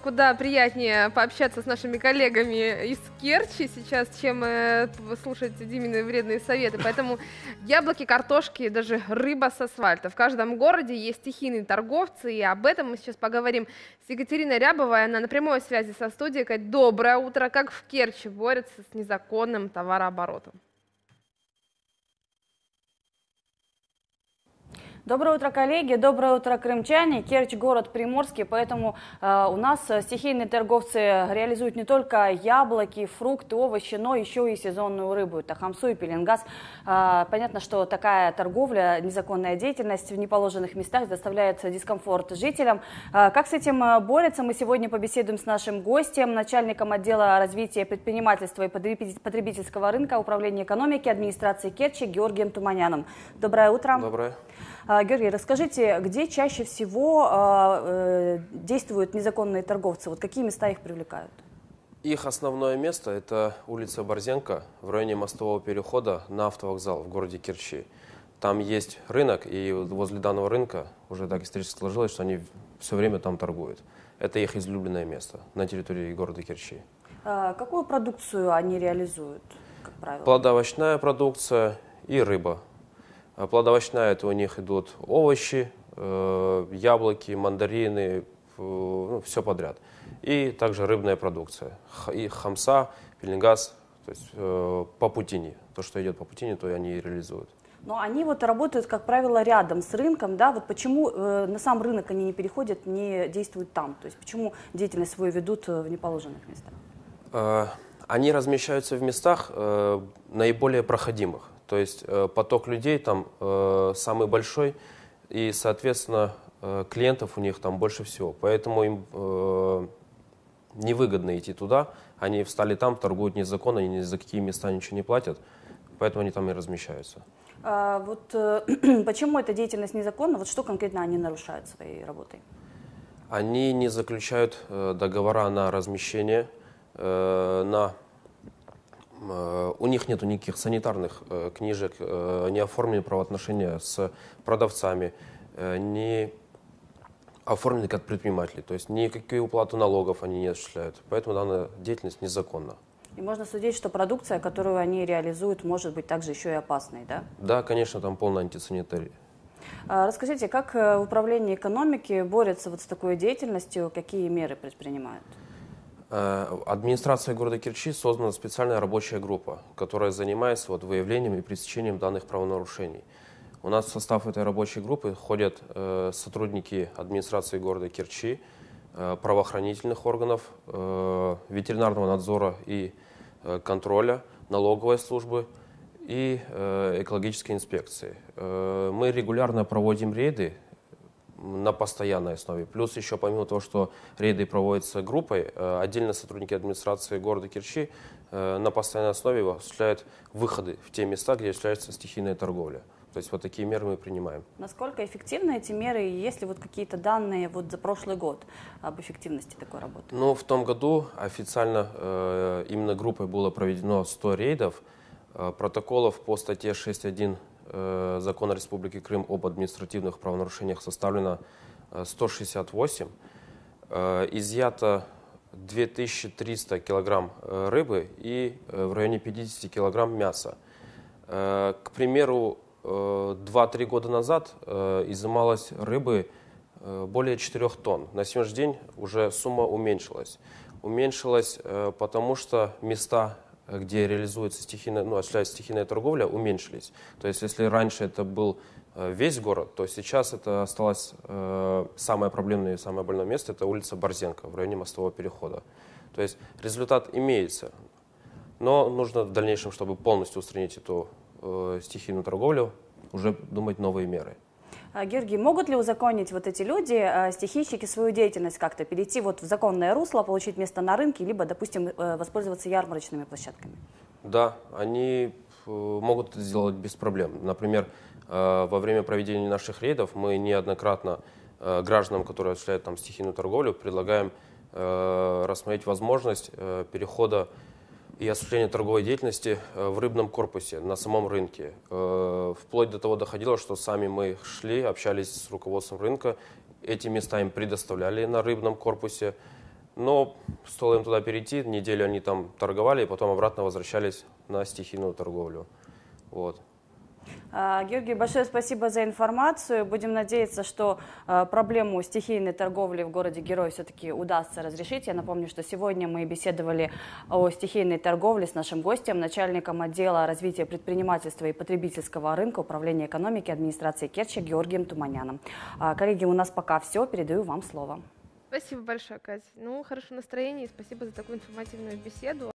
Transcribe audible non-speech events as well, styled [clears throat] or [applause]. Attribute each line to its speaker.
Speaker 1: куда приятнее пообщаться с нашими коллегами из Керчи сейчас, чем э, слушать Димины вредные советы. Поэтому [laughs] яблоки, картошки, даже рыба с асфальта. В каждом городе есть стихийные торговцы, и об этом мы сейчас поговорим с Екатериной Рябовой. Она на прямой связи со студией. Кать, доброе утро. Как в Керчи борются с незаконным товарооборотом? Доброе утро, коллеги, доброе утро, крымчане. Керчь – город приморский, поэтому э, у нас э, стихийные торговцы реализуют не только яблоки, фрукты, овощи, но еще и сезонную рыбу. Это хамсу и пеленгаз. Э, понятно, что такая торговля, незаконная деятельность в неположенных местах доставляет дискомфорт жителям. Э, как с этим э, борется, мы сегодня побеседуем с нашим гостем, начальником отдела развития предпринимательства и потребительского рынка Управления экономики администрации Керчи Георгием Туманяном. Доброе утро. Доброе. А, Георгий, расскажите, где чаще всего а, э, действуют незаконные торговцы? Вот какие места их привлекают?
Speaker 2: Их основное место – это улица Борзенко в районе мостового перехода на автовокзал в городе Керчи. Там есть рынок, и возле данного рынка уже так исторически сложилось, что они все время там торгуют. Это их излюбленное место на территории города Керчи.
Speaker 1: А какую продукцию они реализуют, как правило?
Speaker 2: Плодоовощная продукция и рыба – Э, Плодовощная – это у них идут овощи, э, яблоки, мандарины, ну, все подряд. И также рыбная продукция. И хамса, пеленгаз, то есть э, по путине. То, что идет по путине, то и они и реализуют.
Speaker 1: Но они вот работают, как правило, рядом с рынком, да, вот почему э, на сам рынок они не переходят, не действуют там, то есть почему деятельность свою ведут в неположенных местах?
Speaker 2: Э, они размещаются в местах э, наиболее проходимых. То есть э, поток людей там э, самый большой, и, соответственно, э, клиентов у них там больше всего. Поэтому им невыгодно идти туда. Они встали там, торгуют незаконно, они ни за какие места ничего не платят. Поэтому они там и размещаются.
Speaker 1: А вот [clears throat] почему эта деятельность незаконна? Вот что конкретно они нарушают своей работой?
Speaker 2: Они не заключают договора на размещение, на Э, у них нет никаких санитарных э, книжек, э, не оформлены правоотношения с продавцами, не оформлены как предприниматели, то есть никакие уплаты налогов они не осуществляют. Поэтому данная деятельность незаконна.
Speaker 1: И можно судить, что продукция, которую они реализуют, может быть также еще и опасной, да?
Speaker 2: Да, конечно, там полная антисанитария.
Speaker 1: А, расскажите, как Управление экономики борется вот с такой деятельностью, какие меры предпринимают?
Speaker 2: Э, администрация города Кирчи создана специальная рабочая группа, которая занимается вот выявлением и пресечением данных правонарушений. У нас в состав этой рабочей группы ходят э, сотрудники администрации города Кирчи, э, правоохранительных органов, э, ветеринарного надзора и э, контроля, налоговой службы и э, экологической инспекции. Э, мы регулярно проводим рейды на постоянной основе. Плюс еще помимо того, что рейды проводятся группой, э, отдельно сотрудники администрации города Кирчи э, на постоянной основе осуществляют выходы в те места, где осуществляется стихийная торговля. То есть вот такие меры мы принимаем.
Speaker 1: Насколько эффективны эти меры есть ли вот какие-то данные вот за прошлый год об эффективности такой работы?
Speaker 2: Ну, в том году официально э, именно группой было проведено 100 рейдов. протоколов по статье 6.1 Э, закона Республики Крым об административных правонарушениях составлено 168. Э, э, изъято 2300 килограмм рыбы и в районе 50 килограмм мяса. К примеру, 2-3 года назад изымалось рыбы более 4 тонн. На сегодняшний день уже сумма уменьшилась. Уменьшилась, потому что места где реализуется стихийная, ну, осуществляется стихийная торговля, уменьшились. То есть если раньше это был э, весь город, то сейчас это осталось э, самое проблемное и самое больное место, это улица Борзенко в районе мостового перехода. То есть результат имеется, но нужно в дальнейшем, чтобы полностью устранить эту э, стихийную торговлю, уже думать новые меры.
Speaker 1: А, Георгий, могут ли узаконить вот эти люди, а, стихийщики, свою деятельность как-то, перейти вот в законное русло, получить место на рынке, либо, допустим, э, воспользоваться ярмарочными площадками?
Speaker 2: Да, они э, могут это сделать без проблем. Например, э, во время проведения наших рейдов мы неоднократно гражданам, которые осуществляют там стихийную торговлю, предлагаем рассмотреть возможность перехода и осуществление торговой деятельности э, в рыбном корпусе, на самом рынке. Э, вплоть до того доходило, что сами мы шли, общались с руководством рынка, эти места им предоставляли на рыбном корпусе, но стоило им туда перейти, неделю они там торговали, и потом обратно возвращались на стихийную торговлю. Вот.
Speaker 1: А, Георгий, большое спасибо за информацию. Будем надеяться, что а, проблему стихийной торговли в городе Герой все-таки удастся разрешить. Я напомню, что сегодня мы беседовали о стихийной торговле с нашим гостем, начальником отдела развития предпринимательства и потребительского рынка Управления экономики администрации Керчи Георгием Туманяном. А, коллеги, у нас пока все. Передаю вам слово. Спасибо большое, Катя. Ну, хорошего настроение. и спасибо за такую информативную беседу.